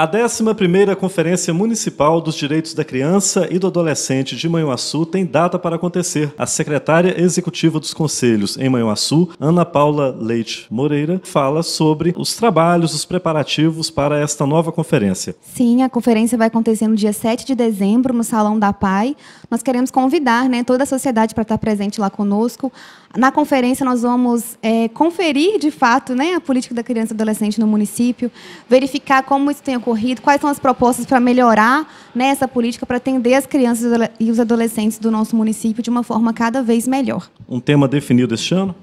A 11ª Conferência Municipal dos Direitos da Criança e do Adolescente de Manhuaçu tem data para acontecer. A secretária executiva dos conselhos em Manhuaçu, Ana Paula Leite Moreira, fala sobre os trabalhos, os preparativos para esta nova conferência. Sim, a conferência vai acontecer no dia 7 de dezembro no Salão da Pai. Nós queremos convidar né, toda a sociedade para estar presente lá conosco. Na conferência nós vamos é, conferir, de fato, né, a política da criança e adolescente no município, verificar como isso tem ocorrido ocorrido, quais são as propostas para melhorar né, essa política, para atender as crianças e os adolescentes do nosso município de uma forma cada vez melhor. Um tema definido este ano?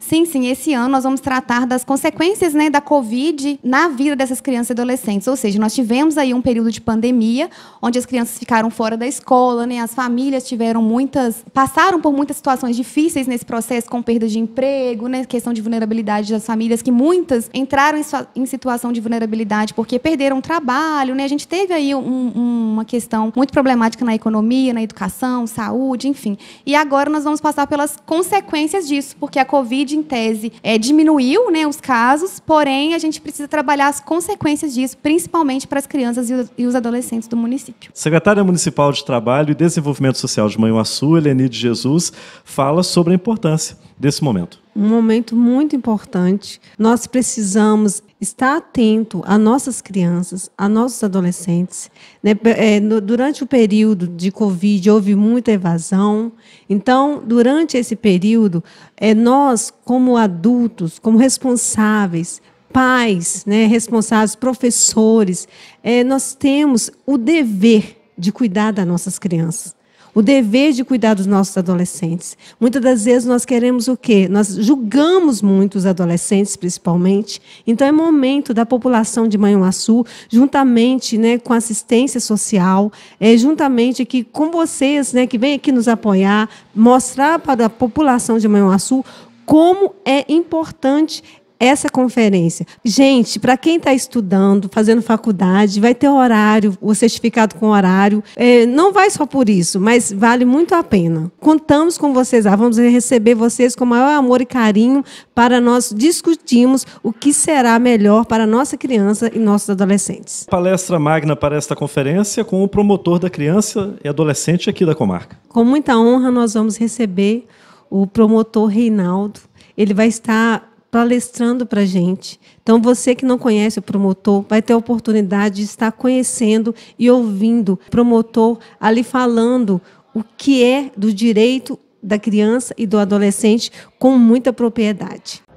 Sim, sim. Esse ano nós vamos tratar das consequências né, da Covid na vida dessas crianças e adolescentes. Ou seja, nós tivemos aí um período de pandemia, onde as crianças ficaram fora da escola, né, as famílias tiveram muitas. passaram por muitas situações difíceis nesse processo, com perda de emprego, né, questão de vulnerabilidade das famílias, que muitas entraram em, situação de vulnerabilidade porque perderam o trabalho. Né? A gente teve aí um, uma questão muito problemática na economia, na educação, saúde, enfim. E agora nós vamos passar pelas consequências disso, porque a Covid Covid, em tese, é, diminuiu né, os casos, porém, a gente precisa trabalhar as consequências disso, principalmente para as crianças e os, e os adolescentes do município. Secretária Municipal de Trabalho e Desenvolvimento Social de Manhuaçu, de Jesus, fala sobre a importância desse momento um momento muito importante. Nós precisamos estar atento a nossas crianças, a nossos adolescentes. Né? Eh, durante o período de Covid houve muita evasão. Então, durante esse período, é, nós, como adultos, como responsáveis, pais, né, responsáveis, professores, é, nós temos o dever de cuidar das nossas crianças o dever de cuidar dos nossos adolescentes. Muitas das vezes nós queremos o quê? Nós julgamos muito os adolescentes, principalmente. Então é momento da população de Manhuaçu, juntamente né, com a assistência social, é, juntamente aqui com vocês né, que vêm aqui nos apoiar, mostrar para a população de Manhuaçu como é importante essa conferência. Gente, para quem está estudando, fazendo faculdade, vai ter horário, o certificado com horário. É, não vai só por isso, mas vale muito a pena. Contamos com vocês lá, ah, vamos receber vocês com o maior amor e carinho para nós discutirmos o que será melhor para nossa criança e nossos adolescentes. Palestra magna para esta conferência com o promotor da criança e adolescente aqui da comarca. Com muita honra, nós vamos receber o promotor Reinaldo. Ele vai estar palestrando para gente. Então, você que não conhece o promotor, vai ter a oportunidade de estar conhecendo e ouvindo o promotor ali falando o que é do direito da criança e do adolescente com muita propriedade.